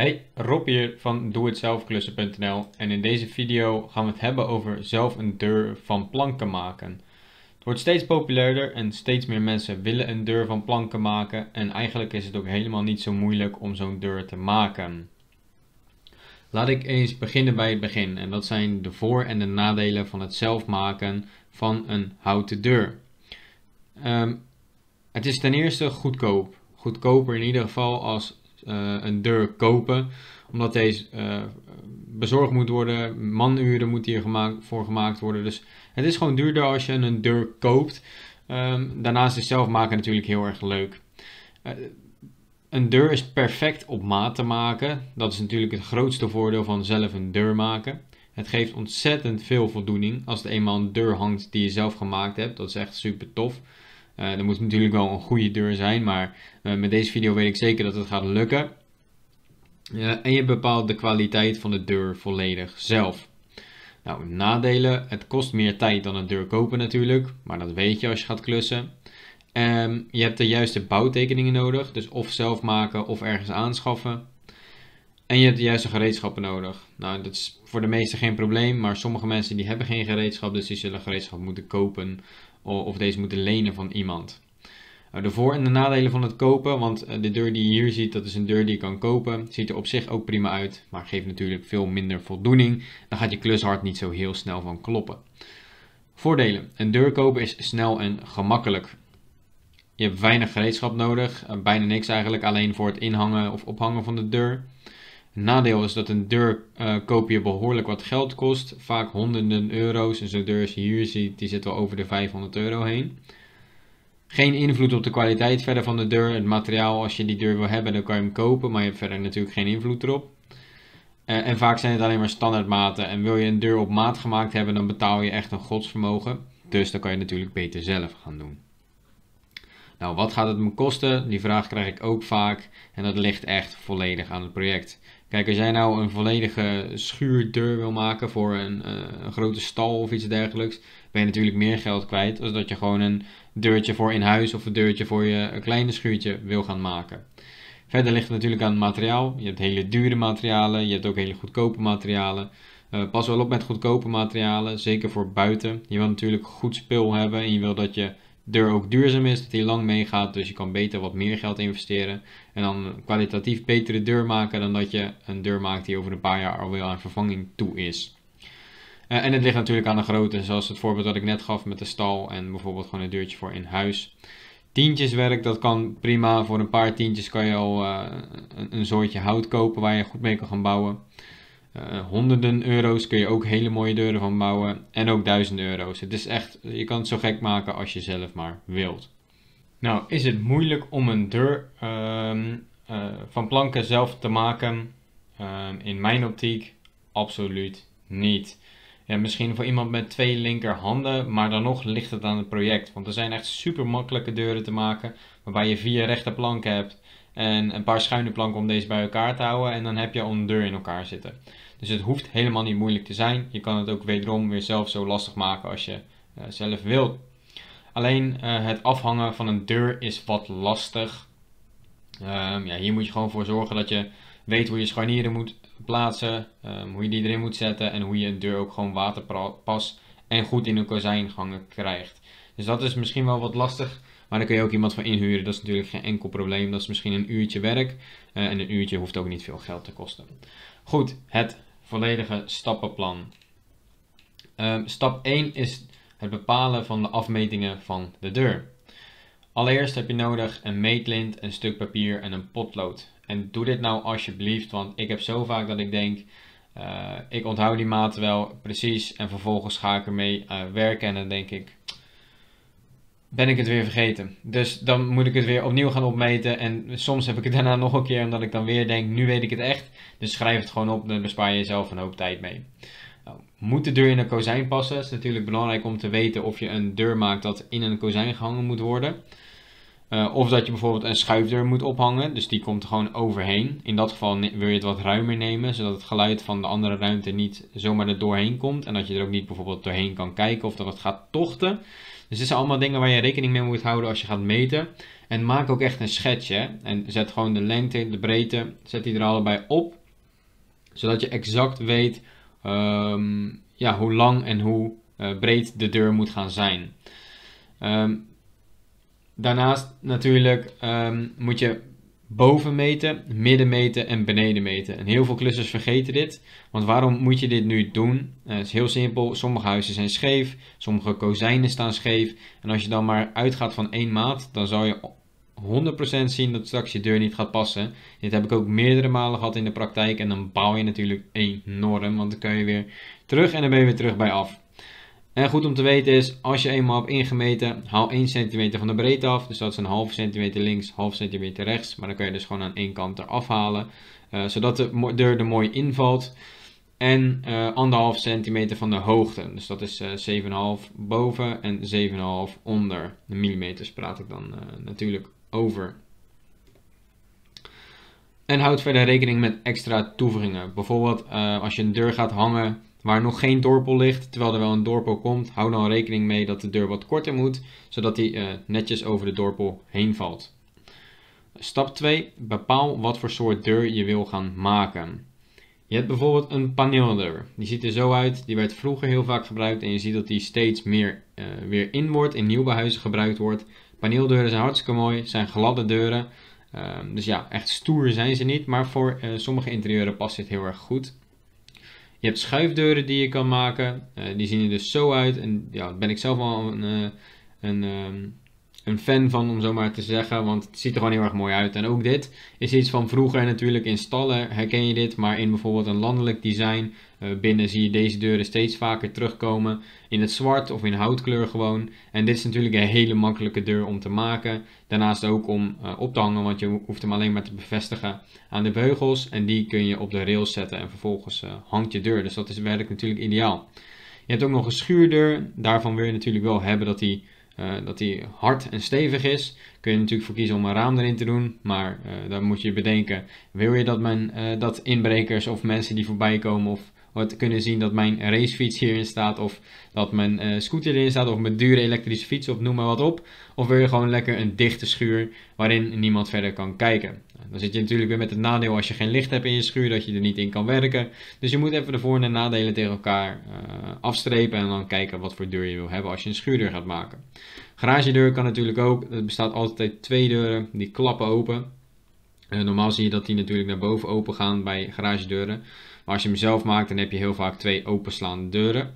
Hey, Rob hier van doe en in deze video gaan we het hebben over zelf een deur van planken maken. Het wordt steeds populairder en steeds meer mensen willen een deur van planken maken en eigenlijk is het ook helemaal niet zo moeilijk om zo'n deur te maken. Laat ik eens beginnen bij het begin en dat zijn de voor- en de nadelen van het zelf maken van een houten deur. Ehm, het is ten eerste goedkoop. Goedkoper in ieder geval als eh, een deur kopen. Omdat deze eh, bezorgd moet worden. Manuren moet hier gemaakt, voor gemaakt worden. Dus het is gewoon duurder als je een deur koopt. Ehm, daarnaast is zelf maken natuurlijk heel erg leuk. Eh, een deur is perfect op maat te maken. Dat is natuurlijk het grootste voordeel van zelf een deur maken. Het geeft ontzettend veel voldoening als er eenmaal een deur hangt die je zelf gemaakt hebt. Dat is echt super tof. Uh, er moet natuurlijk wel een goede deur zijn, maar eh, met deze video weet ik zeker dat het gaat lukken. Eh, en je bepaalt de kwaliteit van de deur volledig zelf. Nou, nadelen. Het kost meer tijd dan een deur kopen natuurlijk, maar dat weet je als je gaat klussen. Ehm, je hebt de juiste bouwtekeningen nodig, dus of zelf maken of ergens aanschaffen. En je hebt de juiste gereedschappen nodig. Nou, dat is voor de meesten geen probleem, maar sommige mensen die hebben geen gereedschap, dus die zullen gereedschap moeten kopen of deze moeten lenen van iemand. Nou, de voor- en de nadelen van het kopen, want eh, de deur die je hier ziet, dat is een deur die je kan kopen. Ziet er op zich ook prima uit, maar geeft natuurlijk veel minder voldoening. Dan gaat je klushard niet zo heel snel van kloppen. Voordelen. Een deur kopen is snel en gemakkelijk. Je hebt weinig gereedschap nodig, eh, bijna niks eigenlijk, alleen voor het inhangen of ophangen van de deur nadeel is dat een deur eh, koop je behoorlijk wat geld kost, vaak honderden euro's. Dus en zo'n deur als je hier ziet, die zit wel over de 500 euro heen. Geen invloed op de kwaliteit verder van de deur. Het materiaal, als je die deur wil hebben, dan kan je hem kopen, maar je hebt verder natuurlijk geen invloed erop. Eh, en vaak zijn het alleen maar standaardmaten. En wil je een deur op maat gemaakt hebben, dan betaal je echt een godsvermogen. Dus dan kan je natuurlijk beter zelf gaan doen. Nou, wat gaat het me kosten? Die vraag krijg ik ook vaak en dat ligt echt volledig aan het project. Kijk, als jij nou een volledige schuurdeur wil maken voor een, eh, een, grote stal of iets dergelijks, ben je natuurlijk meer geld kwijt als dat je gewoon een deurtje voor in huis of een deurtje voor je een kleine schuurtje wil gaan maken. Verder ligt het natuurlijk aan het materiaal. Je hebt hele dure materialen, je hebt ook hele goedkope materialen. Eh, pas wel op met goedkope materialen, zeker voor buiten. Je wil natuurlijk goed spul hebben en je wil dat je deur ook duurzaam is, dat die lang meegaat. Dus je kan beter wat meer geld investeren. En dan een kwalitatief betere deur maken dan dat je een deur maakt die over een paar jaar alweer aan vervanging toe is. Eh, en het ligt natuurlijk aan de grootte, zoals het voorbeeld dat ik net gaf met de stal en bijvoorbeeld gewoon een deurtje voor in huis. Tientjeswerk, dat kan prima. Voor een paar tientjes kan je al eh, een, een soortje hout kopen waar je goed mee kan gaan bouwen. Eh, honderden euro's kun je ook hele mooie deuren van bouwen. En ook duizenden euro's. Het is echt, je kan het zo gek maken als je zelf maar wilt. Nou, is het moeilijk om een deur ehm, eh, van planken zelf te maken? Ehm, in mijn optiek, absoluut niet. misschien voor iemand met twee linkerhanden, maar dan nog ligt het aan het project. Want er zijn echt super makkelijke deuren te maken, waarbij je vier rechte planken hebt en een paar schuine planken om deze bij elkaar te houden. En dan heb je al een deur in elkaar zitten. Dus het hoeft helemaal niet moeilijk te zijn. Je kan het ook wederom weer zelf zo lastig maken als je eh, zelf wilt. Alleen eh, het afhangen van een deur is wat lastig. Ehm, ja, hier moet je gewoon voor zorgen dat je weet hoe je scharnieren moet plaatsen. Ehm, hoe je die erin moet zetten. En hoe je een deur ook gewoon waterpas en goed in een kozijngangen krijgt. Dus dat is misschien wel wat lastig maar dan kun je ook iemand van inhuren. Dat is natuurlijk geen enkel probleem. Dat is misschien een uurtje werk. Eh, en een uurtje hoeft ook niet veel geld te kosten. Goed, het volledige stappenplan. Ehm, stap 1 is het bepalen van de afmetingen van de deur. Allereerst heb je nodig een meetlint, een stuk papier en een potlood. En doe dit nou alsjeblieft, want ik heb zo vaak dat ik denk, eh, ik onthoud die maten wel precies en vervolgens ga ik ermee eh, werken en dan denk ik, ben ik het weer vergeten. Dus dan moet ik het weer opnieuw gaan opmeten. En soms heb ik het daarna nog een keer, omdat ik dan weer denk, nu weet ik het echt. Dus schrijf het gewoon op, dan bespaar je jezelf een hoop tijd mee. Nou, moet de deur in een kozijn passen? Het is natuurlijk belangrijk om te weten of je een deur maakt dat in een kozijn gehangen moet worden. Eh, of dat je bijvoorbeeld een schuifdeur moet ophangen, dus die komt er gewoon overheen. In dat geval wil je het wat ruimer nemen, zodat het geluid van de andere ruimte niet zomaar er doorheen komt. En dat je er ook niet bijvoorbeeld doorheen kan kijken of dat het gaat tochten. Dus dit zijn allemaal dingen waar je rekening mee moet houden als je gaat meten. En maak ook echt een schetsje. En zet gewoon de lengte, de breedte, zet die er allebei op. Zodat je exact weet ehm, ja, hoe lang en hoe eh, breed de deur moet gaan zijn. Um, Daarnaast natuurlijk ehm, moet je boven meten, midden meten en beneden meten. En heel veel klussers vergeten dit. Want waarom moet je dit nu doen? het eh, is heel simpel. Sommige huizen zijn scheef. Sommige kozijnen staan scheef. En als je dan maar uitgaat van één maat, dan zal je 100% zien dat straks je deur niet gaat passen. Dit heb ik ook meerdere malen gehad in de praktijk. En dan bouw je natuurlijk enorm. Want dan kun je weer terug en dan ben je weer terug bij af. En goed om te weten is, als je eenmaal hebt ingemeten, haal 1 centimeter van de breedte af. Dus dat is een half centimeter links, half centimeter rechts. Maar dan kun je dus gewoon aan één kant eraf halen, eh, zodat de deur er mooi invalt. En uh, anderhalf centimeter van de hoogte. Dus dat is uh, eh, 7,5 boven en 7,5 onder. De millimeters praat ik dan natuurlijk over. En houd verder rekening met extra toevoegingen. Bijvoorbeeld als je een deur gaat hangen, Waar nog geen dorpel ligt, terwijl er wel een dorpel komt, hou dan rekening mee dat de deur wat korter moet, zodat die eh, netjes over de dorpel heen valt. Stap 2. Bepaal wat voor soort deur je wil gaan maken. Je hebt bijvoorbeeld een paneeldeur. Die ziet er zo uit, die werd vroeger heel vaak gebruikt en je ziet dat die steeds meer eh, weer in wordt, in nieuwbouwhuizen gebruikt wordt. Paneeldeuren zijn hartstikke mooi, zijn gladde deuren. Ehm, dus ja, echt stoer zijn ze niet, maar voor eh, sommige interieuren past dit heel erg goed. Je hebt schuifdeuren die je kan maken. Eh, die zien er dus zo uit. En ja, ben ik zelf al een, eh, een, ehm, een fan van, om zo maar te zeggen. Want het ziet er gewoon heel erg mooi uit. En ook dit is iets van vroeger natuurlijk in stallen herken je dit. Maar in bijvoorbeeld een landelijk design eh, binnen zie je deze deuren steeds vaker terugkomen. In het zwart of in houtkleur gewoon. En dit is natuurlijk een hele makkelijke deur om te maken. Daarnaast ook om eh, op te hangen, want je hoeft hem alleen maar te bevestigen aan de beugels. En die kun je op de rails zetten en vervolgens eh, hangt je deur. Dus dat is werkelijk natuurlijk ideaal. Je hebt ook nog een schuurdeur. Daarvan wil je natuurlijk wel hebben dat die eh, dat die hard en stevig is, kun je natuurlijk voor kiezen om een raam erin te doen. Maar uh, dan moet je bedenken, wil je dat, men, eh, dat inbrekers of mensen die voorbij komen of om te kunnen zien dat mijn racefiets hierin staat. Of dat mijn eh, scooter erin staat. Of mijn dure elektrische fiets. Of noem maar wat op. Of wil je gewoon lekker een dichte schuur waarin niemand verder kan kijken. Dan zit je natuurlijk weer met het nadeel als je geen licht hebt in je schuur. Dat je er niet in kan werken. Dus je moet even de voor- en nadelen tegen elkaar eh, afstrepen. En dan kijken wat voor deur je wil hebben als je een schuurdeur gaat maken. Garagedeur kan natuurlijk ook. Er bestaat altijd twee deuren. Die klappen open. Eh, normaal zie je dat die natuurlijk naar boven open gaan bij garagedeuren als je hem zelf maakt, dan heb je heel vaak twee openslaande deuren.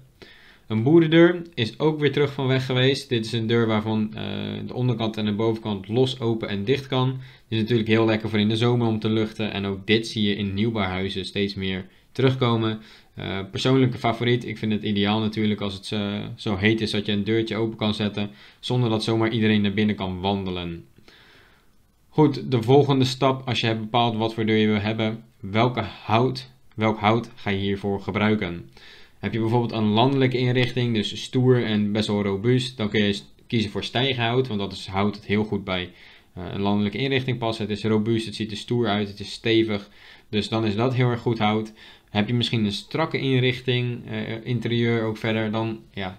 Een boerendeur is ook weer terug van weg geweest. Dit is een deur waarvan eh, de onderkant en de bovenkant los open en dicht kan. Dit is natuurlijk heel lekker voor in de zomer om te luchten. En ook dit zie je in nieuwbouwhuizen steeds meer terugkomen. Eh, persoonlijke favoriet. Ik vind het ideaal natuurlijk als het eh, zo heet is dat je een deurtje open kan zetten. Zonder dat zomaar iedereen naar binnen kan wandelen. Goed, de volgende stap als je hebt bepaald wat voor deur je wil hebben. Welke hout Welk hout ga je hiervoor gebruiken? Heb je bijvoorbeeld een landelijke inrichting, dus stoer en best wel robuust, dan kun je kiezen voor stijghout, want dat is hout dat heel goed bij eh, een landelijke inrichting past. Het is robuust, het ziet er stoer uit, het is stevig, dus dan is dat heel erg goed hout. Heb je misschien een strakke inrichting, eh, interieur ook verder, dan ja,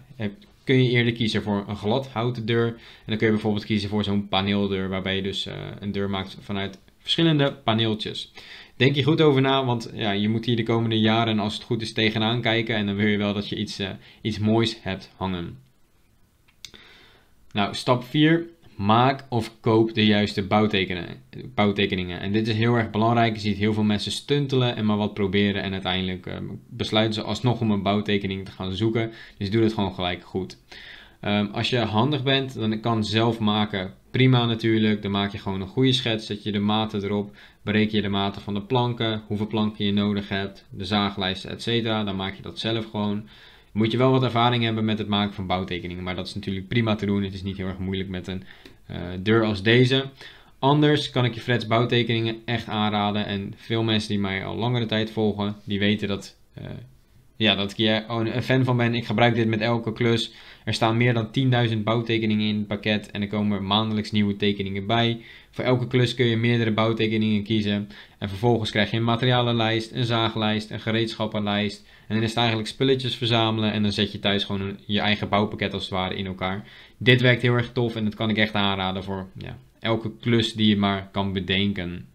kun je eerder kiezen voor een glad houten deur. En dan kun je bijvoorbeeld kiezen voor zo'n paneeldeur, waarbij je dus eh, een deur maakt vanuit verschillende paneeltjes denk je goed over na, want ja, je moet hier de komende jaren als het goed is tegenaan kijken. En dan wil je wel dat je iets, eh, iets moois hebt hangen. Nou, stap 4. Maak of koop de juiste bouwtekeningen. bouwtekeningen. En dit is heel erg belangrijk. Je ziet heel veel mensen stuntelen en maar wat proberen. En uiteindelijk ehm, besluiten ze alsnog om een bouwtekening te gaan zoeken. Dus doe het gewoon gelijk goed. Ehm, als je handig bent, dan kan zelf maken prima natuurlijk. Dan maak je gewoon een goede schets, zet je de maten erop, bereken je de maten van de planken, hoeveel planken je nodig hebt, de zaaglijsten, etc. Dan maak je dat zelf gewoon. Moet je wel wat ervaring hebben met het maken van bouwtekeningen, maar dat is natuurlijk prima te doen. Het is niet heel erg moeilijk met een eh, deur als deze. Anders kan ik je Freds bouwtekeningen echt aanraden en veel mensen die mij al langere tijd volgen, die weten dat... Eh, ja, dat ik hier een fan van ben. Ik gebruik dit met elke klus. Er staan meer dan 10.000 bouwtekeningen in het pakket en er komen maandelijks nieuwe tekeningen bij. Voor elke klus kun je meerdere bouwtekeningen kiezen. En vervolgens krijg je een materialenlijst, een zaaglijst, een gereedschappenlijst. En dan is het eigenlijk spulletjes verzamelen en dan zet je thuis gewoon je eigen bouwpakket als het ware in elkaar. Dit werkt heel erg tof en dat kan ik echt aanraden voor ja, elke klus die je maar kan bedenken.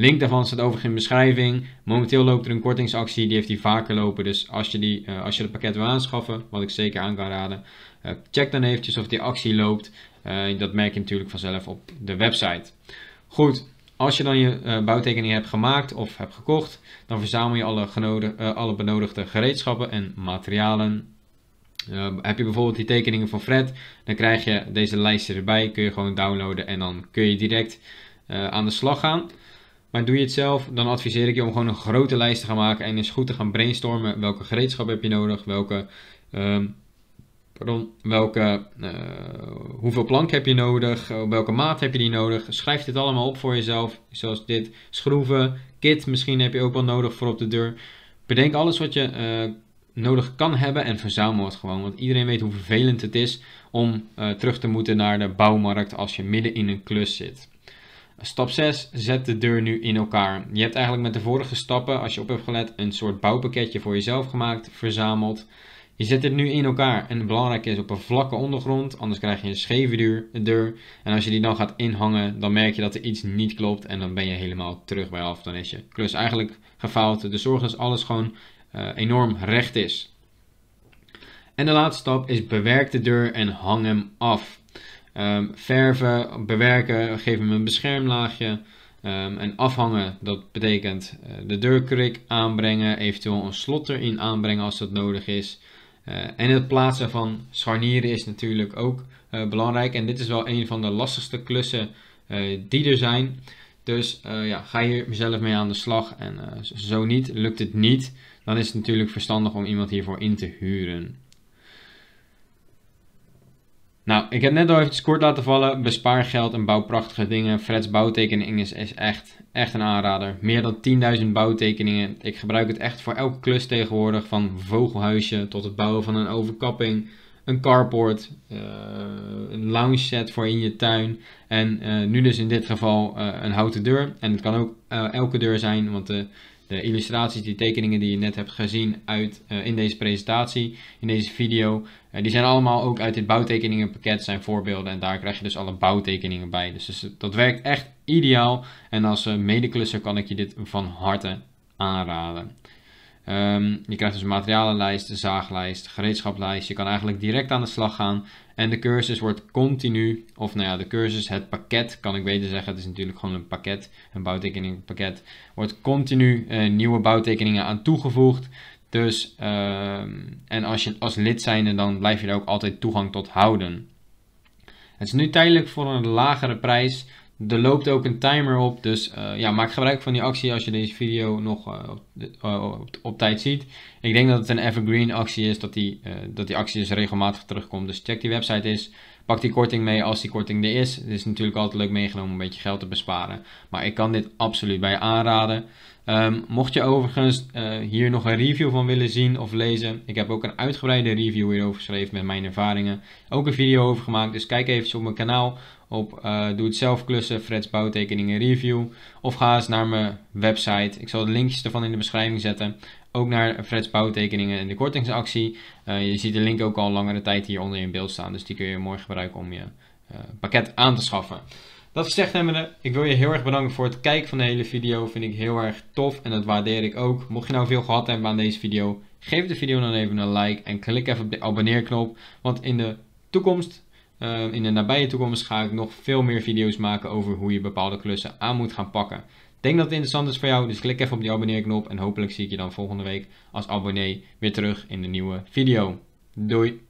Link daarvan staat overigens in de beschrijving. Momenteel loopt er een kortingsactie, die heeft hij vaker lopen. Dus als je, die, eh, als je het pakket wil aanschaffen, wat ik zeker aan kan raden, eh, check dan eventjes of die actie loopt. Eh, dat merk je natuurlijk vanzelf op de website. Goed, als je dan je bouwtekening hebt gemaakt of hebt gekocht, dan verzamel je alle, alle benodigde gereedschappen en materialen. heb je bijvoorbeeld die tekeningen van Fred, dan krijg je deze lijst erbij. Kun je gewoon downloaden en dan kun je direct aan de slag gaan. Maar doe je het zelf, dan adviseer ik je om gewoon een grote lijst te gaan maken en eens goed te gaan brainstormen. Welke gereedschap heb je nodig? Welke, ehm, pardon, welke, eh, hoeveel plank heb je nodig? Eh, welke maat heb je die nodig? Schrijf dit allemaal op voor jezelf, zoals dit. Schroeven, kit misschien heb je ook wel nodig voor op de deur. Bedenk alles wat je eh, nodig kan hebben en verzamel het gewoon. Want iedereen weet hoe vervelend het is om terug te moeten naar de bouwmarkt als je midden in een klus zit. Stap 6, zet de deur nu in elkaar. Je hebt eigenlijk met de vorige stappen, als je op hebt gelet, een soort bouwpakketje voor jezelf gemaakt, verzameld. Je zet het nu in elkaar en het belangrijke is op een vlakke ondergrond, anders krijg je een scheve deur, deur. En als je die dan gaat inhangen, dan merk je dat er iets niet klopt en dan ben je helemaal terug bij af. Dan is je klus eigenlijk gefaald. Dus zorg dat alles gewoon eh, enorm recht is. En de laatste stap is bewerk de deur en hang hem af. Um, verven, bewerken, geef hem een beschermlaagje. Ehm, en afhangen, dat betekent eh, de deurkrik aanbrengen, eventueel een slot erin aanbrengen als dat nodig is. Eh, en het plaatsen van scharnieren is natuurlijk ook eh, belangrijk. En dit is wel een van de lastigste klussen die er zijn. Dus ja, ga hier zelf mee aan de slag. En zo niet, lukt het niet, dan is het natuurlijk verstandig om iemand hiervoor in te huren. Nou, ik heb net al even kort laten vallen. Bespaar geld en bouw prachtige dingen. Fred's bouwtekening is, is echt, echt een aanrader. Meer dan 10.000 bouwtekeningen. Ik gebruik het echt voor elke klus tegenwoordig. Van vogelhuisje tot het bouwen van een overkapping. Een carport. Eh, een lounge set voor in je tuin. En eh, nu dus in dit geval eh, een houten deur. En het kan ook elke deur zijn. Want de, de illustraties, die tekeningen die je net hebt gezien uit, in deze presentatie, in deze video... Eh, die zijn allemaal ook uit dit bouwtekeningenpakket zijn voorbeelden en daar krijg je dus alle bouwtekeningen bij. Dus, dus dat werkt echt ideaal en als eh, medeklusser kan ik je dit van harte aanraden. Ehm, je krijgt dus een materialenlijst, zaaglijst, gereedschaplijst. Je kan eigenlijk direct aan de slag gaan. En de cursus wordt continu, of nou ja, de cursus, het pakket, kan ik beter zeggen. Het is natuurlijk gewoon een pakket, een bouwtekeningpakket. Wordt continu eh, nieuwe bouwtekeningen aan toegevoegd. Dus, ehm, en als, je, als lid zijnde, dan blijf je er ook altijd toegang tot houden. Het is nu tijdelijk voor een lagere prijs. Er loopt ook een timer op, dus eh, ja, maak gebruik van die actie als je deze video nog eh, eh, op, tijd ziet. Ik denk dat het een evergreen actie is, dat die, dat die actie dus regelmatig terugkomt, dus check die website eens. Pak die korting mee als die korting er is. Het is natuurlijk altijd leuk meegenomen om een beetje geld te besparen. Maar ik kan dit absoluut bij aanraden. Ehm, mocht je overigens eh, hier nog een review van willen zien of lezen, ik heb ook een uitgebreide review hierover geschreven met mijn ervaringen. Ook een video over gemaakt, dus kijk even op mijn kanaal op uh, Doe het zelf klussen, Freds bouwtekeningen review. Of ga eens naar mijn website. Ik zal de linkjes ervan in de beschrijving zetten. Ook naar Freds bouwtekeningen en de kortingsactie. Eh, je ziet de link ook al langere tijd hieronder in beeld staan. Dus die kun je mooi gebruiken om je eh, pakket aan te schaffen. Dat gezegd hebbende, ik wil je heel erg bedanken voor het kijken van de hele video. Vind ik heel erg tof en dat waardeer ik ook. Mocht je nou veel gehad hebben aan deze video, geef de video dan even een like en klik even op de abonneerknop. Want in de toekomst eh, in de nabije toekomst ga ik nog veel meer video's maken over hoe je bepaalde klussen aan moet gaan pakken. Ik denk dat het interessant is voor jou, dus klik even op die abonneerknop en hopelijk zie ik je dan volgende week als abonnee weer terug in de nieuwe video. Doei!